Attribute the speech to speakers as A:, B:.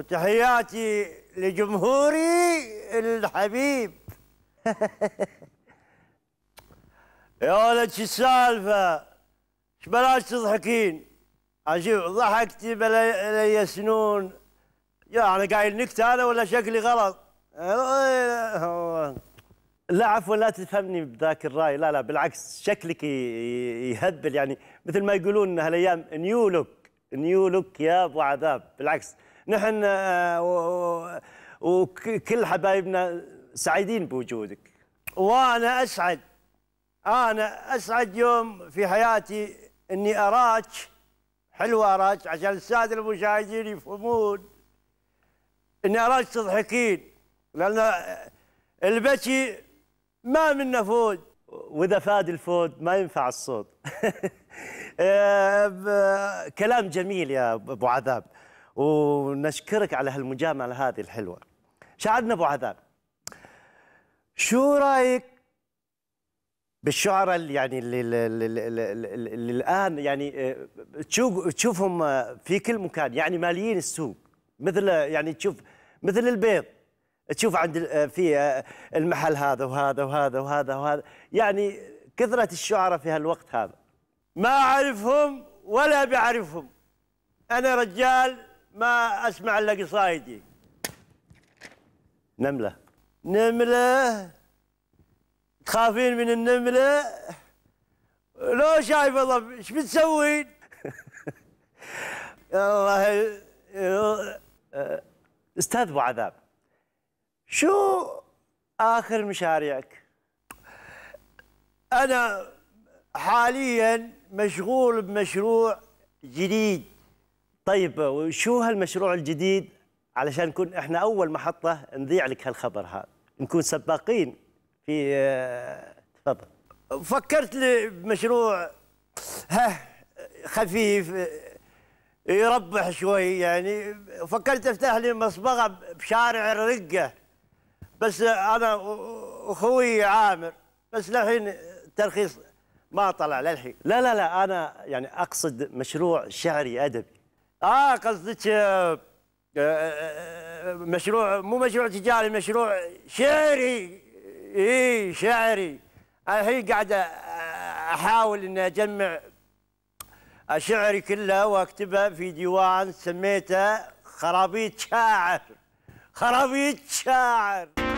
A: وتحياتي لجمهوري الحبيب يا ولد شو السالفة؟ شو بلاش تضحكين؟ عجيب ضحكتي بلا لي سنون يا انا قايل نكتة انا ولا شكلي غلط؟ لا عفوا لا تفهمني بذاك الراي لا لا بالعكس شكلك يهبل يعني مثل ما يقولون هالايام نيو لوك نيو لوك يا ابو عذاب بالعكس نحن آه، وكل حبايبنا سعيدين بوجودك وانا اسعد انا اسعد يوم في حياتي اني اراك حلوه اراك عشان الساده المشاهدين يفهمون اني اراك تضحكين لان آه، البكي ما منه فود واذا فاد الفود ما ينفع الصوت آه، كلام جميل يا ابو عذاب ونشكرك على هالمجامله هذه الحلوه شاعرنا ابو عذاب شو رايك بالشعراء اللي يعني اللي, اللي, اللي, اللي, اللي الان يعني آه، تشوف تشوفهم آه، في كل مكان يعني ماليين السوق مثل آه، يعني تشوف مثل البيض تشوف عند في المحل هذا وهذا وهذا وهذا وهذا يعني كثرة الشعراء في هالوقت هذا ما أعرفهم ولا بعرفهم أنا رجال ما اسمع الا قصايدي نمله نمله تخافين من النمله لو شايفه ضب ايش بتسوين الله استاذ ابو عذاب شو اخر مشاريعك انا حاليا مشغول بمشروع جديد طيب وشو هالمشروع الجديد علشان نكون احنا اول محطه نذيع لك هالخبر هذا نكون سباقين في تفضل فكرت لي بمشروع ها خفيف يربح شوي يعني فكرت افتح لي مصبغه بشارع الرقه بس انا واخوي عامر بس للحين ترخيص ما طلع للحين لا لا لا انا يعني اقصد مشروع شعري ادبي اه قصدك آه،, آه،, آه مشروع مو مشروع تجاري مشروع شعري اي شعري الحين آه، قاعد احاول اني اجمع شعري كله واكتبه في ديوان سميته خرابيط شاعر خرابيط شاعر